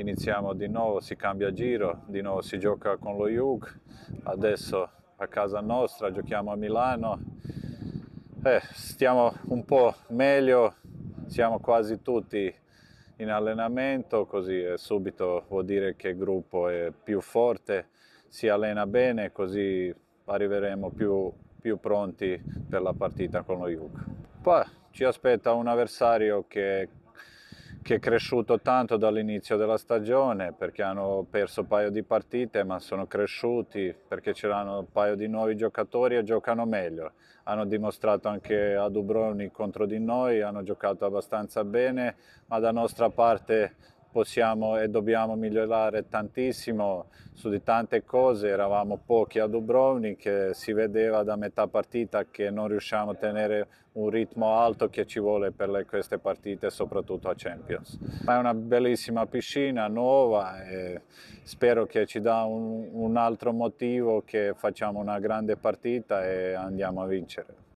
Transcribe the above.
iniziamo di nuovo, si cambia giro, di nuovo si gioca con lo Jug, adesso a casa nostra giochiamo a Milano, eh, stiamo un po' meglio, siamo quasi tutti in allenamento, così eh, subito vuol dire che il gruppo è più forte, si allena bene, così arriveremo più, più pronti per la partita con lo Juve. Poi ci aspetta un avversario che che è cresciuto tanto dall'inizio della stagione perché hanno perso un paio di partite ma sono cresciuti perché c'erano un paio di nuovi giocatori e giocano meglio. Hanno dimostrato anche a Dubroni contro di noi, hanno giocato abbastanza bene ma da nostra parte possiamo e dobbiamo migliorare tantissimo su di tante cose, eravamo pochi a Dubrovnik, eh, si vedeva da metà partita che non riusciamo a tenere un ritmo alto che ci vuole per le, queste partite, soprattutto a Champions. È una bellissima piscina nuova e spero che ci dà un, un altro motivo che facciamo una grande partita e andiamo a vincere.